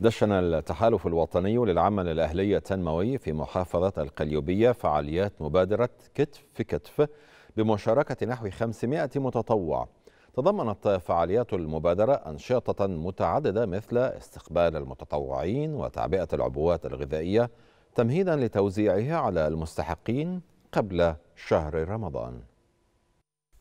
دشن التحالف الوطني للعمل الأهلي التنموي في محافظة القليوبية فعاليات مبادرة كتف في كتف بمشاركة نحو 500 متطوع تضمنت فعاليات المبادرة أنشطة متعددة مثل استقبال المتطوعين وتعبئة العبوات الغذائية تمهيدا لتوزيعها على المستحقين قبل شهر رمضان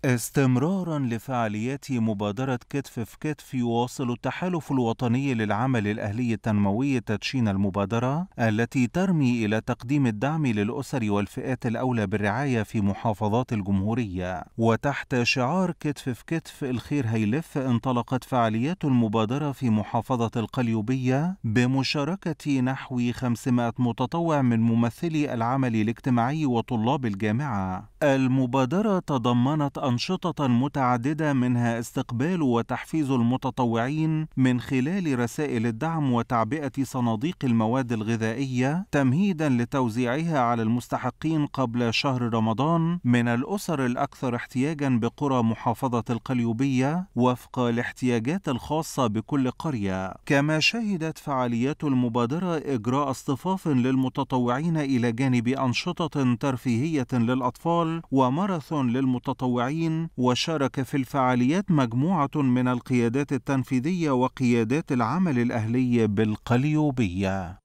استمرارا لفعاليات مبادرة كتف في كتف يواصل التحالف الوطني للعمل الأهلي التنموي تدشين المبادرة التي ترمي إلى تقديم الدعم للأسر والفئات الأولى بالرعاية في محافظات الجمهورية وتحت شعار كتف في كتف الخير هيلف انطلقت فعاليات المبادرة في محافظة القليوبية بمشاركة نحو 500 متطوع من ممثلي العمل الاجتماعي وطلاب الجامعة المبادرة تضمنت أنشطة متعددة منها استقبال وتحفيز المتطوعين من خلال رسائل الدعم وتعبئة صناديق المواد الغذائية تمهيدا لتوزيعها على المستحقين قبل شهر رمضان من الأسر الأكثر احتياجا بقرى محافظة القليوبية وفق الاحتياجات الخاصة بكل قرية كما شهدت فعاليات المبادرة إجراء اصطفاف للمتطوعين إلى جانب أنشطة ترفيهية للأطفال وماراثون للمتطوعين وشارك في الفعاليات مجموعة من القيادات التنفيذية وقيادات العمل الأهلي بالقليوبية